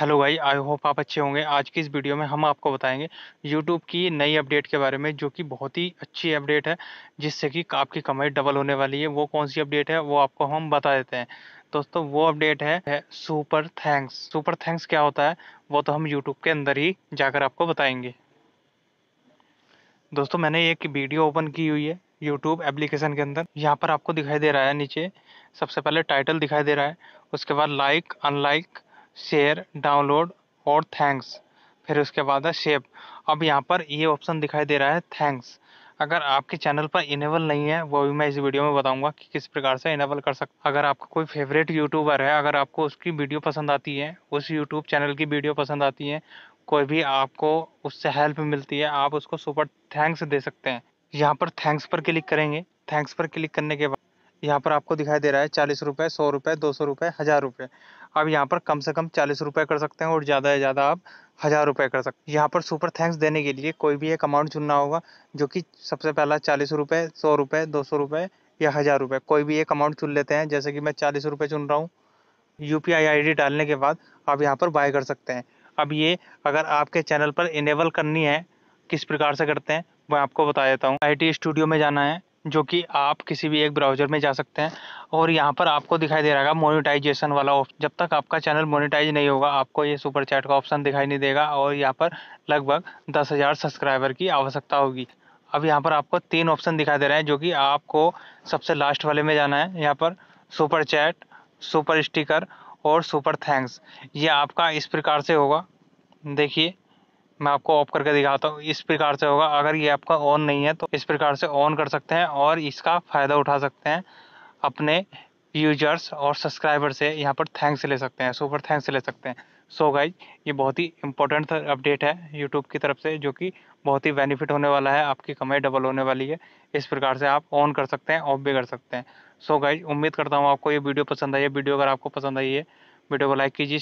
hello भाई I hope आप अच्छे होंगे आज की इस वीडियो में हम आपको बताएंगे यूट्यूब की नई अपडेट के बारे में जो कि बहुत ही अच्छी अपडेट है जिससे कि आपकी कमाई डबल होने वाली है वो कौन सी अपडेट है वो आपको हम बता देते हैं दोस्तों वो अपडेट है, है सुपर थैंक्स सुपर थैंक्स क्या होता है वो तो हम यूट्यूब के अंदर ही जाकर आपको बताएंगे दोस्तों मैंने एक वीडियो ओपन की हुई है यूट्यूब एप्लीकेशन के अंदर यहाँ पर आपको दिखाई दे रहा है नीचे सबसे पहले टाइटल दिखाई दे रहा है उसके बाद लाइक अनलाइक शेयर डाउनलोड और थैंक्स फिर उसके बाद है शेप अब यहाँ पर ये ऑप्शन दिखाई दे रहा है थैंक्स अगर आपके चैनल पर इनेबल नहीं है वो भी मैं इस वीडियो में बताऊंगा कि किस प्रकार से इनेबल कर सकते अगर आपका कोई फेवरेट यूट्यूबर है अगर आपको उसकी वीडियो पसंद आती है उस यूट्यूब चैनल की वीडियो पसंद आती है कोई भी आपको उससे हेल्प मिलती है आप उसको सुपर थैंक्स दे सकते हैं यहाँ पर थैंक्स पर क्लिक करेंगे थैंक्स पर क्लिक करने के बाद यहाँ पर आपको दिखाई दे रहा है चालीस रुपये सौ रुपये दो सौ रुपये हज़ार रुपये आप यहाँ पर कम से कम चालीस रुपये कर सकते हैं और ज़्यादा से ज़्यादा आप हज़ार रुपये कर सकते हैं यहाँ पर सुपर थैंक्स देने के लिए कोई भी एक अमाउंट चुनना होगा जो कि सबसे पहला चालीस रुपये सौ रुपये दो सौ रुपये या हज़ार रुपये कोई भी एक अमाउंट चुन लेते हैं जैसे कि मैं चालीस रुपये चुन रहा हूँ यू पी आई डालने के बाद आप यहाँ पर बाय कर सकते हैं अब ये अगर आपके चैनल पर इनेबल करनी है किस प्रकार से करते हैं मैं आपको बता देता हूँ आई टी स्टूडियो में जाना है जो कि आप किसी भी एक ब्राउज़र में जा सकते हैं और यहाँ पर आपको दिखाई दे रहा है मोनेटाइजेशन वाला ऑप्शन जब तक आपका चैनल मोनेटाइज नहीं होगा आपको ये सुपर चैट का ऑप्शन दिखाई नहीं देगा और यहाँ पर लगभग दस हज़ार सब्सक्राइबर की आवश्यकता होगी अब यहाँ पर आपको तीन ऑप्शन दिखाई दे रहे हैं जो कि आपको सबसे लास्ट वाले में जाना है यहाँ पर सुपर चैट सुपर स्टिकर और सुपर थैंक्स ये आपका इस प्रकार से होगा देखिए मैं आपको ऑफ करके दिखाता हूँ इस प्रकार से होगा अगर ये आपका ऑन नहीं है तो इस प्रकार से ऑन कर सकते हैं और इसका फ़ायदा उठा सकते हैं अपने यूजर्स और सब्सक्राइबर से यहाँ पर थैंक्स ले सकते हैं सुपर थैंक्स ले सकते हैं सो so गाइज ये बहुत ही इंपॉर्टेंट अपडेट है यूट्यूब की तरफ से जो कि बहुत ही बेनिफिट होने वाला है आपकी कमाई डबल होने वाली है इस प्रकार से आप ऑन कर सकते हैं ऑफ भी कर सकते हैं सो so गाइज उम्मीद करता हूँ आपको ये वीडियो पसंद आई है वीडियो अगर आपको पसंद आई है वीडियो को लाइक कीजिए